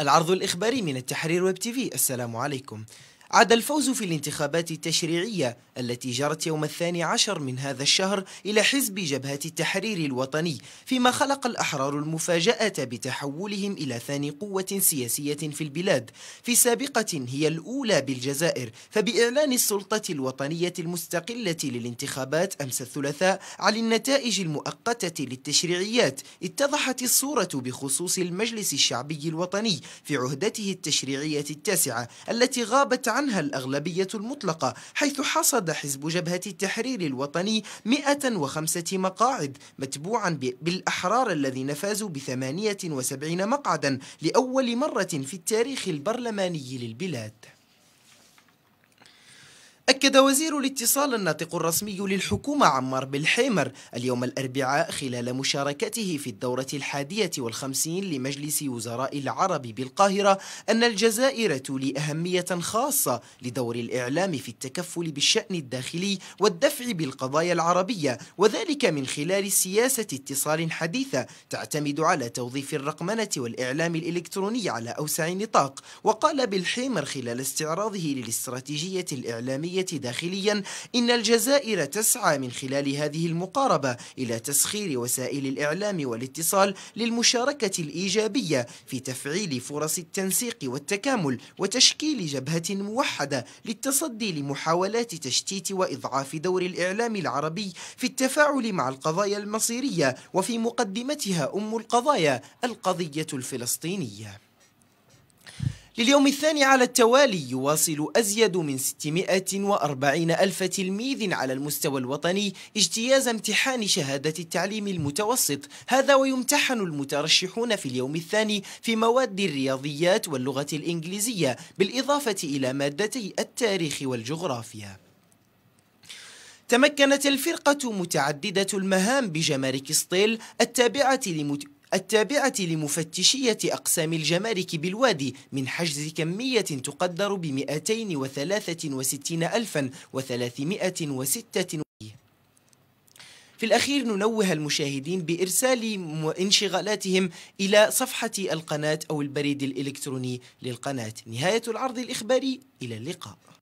العرض الإخباري من التحرير ويب تي في السلام عليكم عاد الفوز في الانتخابات التشريعية التي جرت يوم الثاني عشر من هذا الشهر إلى حزب جبهة التحرير الوطني فيما خلق الأحرار المفاجأة بتحولهم إلى ثاني قوة سياسية في البلاد في سابقة هي الأولى بالجزائر فبإعلان السلطة الوطنية المستقلة للانتخابات أمس الثلاثاء عن النتائج المؤقتة للتشريعيات اتضحت الصورة بخصوص المجلس الشعبي الوطني في عهدته التشريعية التاسعة التي غابت عن عنها الأغلبية المطلقة حيث حصد حزب جبهة التحرير الوطني 105 مقاعد متبوعا بالأحرار الذين فازوا ب 78 مقعدا لأول مرة في التاريخ البرلماني للبلاد أكد وزير الاتصال الناطق الرسمي للحكومة عمار بالحيمر اليوم الأربعاء خلال مشاركته في الدورة الحادية والخمسين لمجلس وزراء العرب بالقاهرة أن الجزائر تولي أهمية خاصة لدور الإعلام في التكفل بالشأن الداخلي والدفع بالقضايا العربية وذلك من خلال سياسة اتصال حديثة تعتمد على توظيف الرقمنة والإعلام الإلكتروني على أوسع نطاق وقال بالحيمر خلال استعراضه للاستراتيجية الإعلامية داخليا إن الجزائر تسعى من خلال هذه المقاربة إلى تسخير وسائل الإعلام والاتصال للمشاركة الإيجابية في تفعيل فرص التنسيق والتكامل وتشكيل جبهة موحدة للتصدي لمحاولات تشتيت وإضعاف دور الإعلام العربي في التفاعل مع القضايا المصيرية وفي مقدمتها أم القضايا القضية الفلسطينية لليوم الثاني على التوالي يواصل أزيد من 640 ألف تلميذ على المستوى الوطني اجتياز امتحان شهادة التعليم المتوسط هذا ويمتحن المترشحون في اليوم الثاني في مواد الرياضيات واللغة الإنجليزية بالإضافة إلى مادتي التاريخ والجغرافيا تمكنت الفرقة متعددة المهام بجمارك ستيل التابعة لمت... التابعة لمفتشية أقسام الجمارك بالوادي من حجز كمية تقدر ب 263,306 في الأخير ننوه المشاهدين بإرسال انشغالاتهم إلى صفحة القناة أو البريد الإلكتروني للقناة نهاية العرض الإخباري إلى اللقاء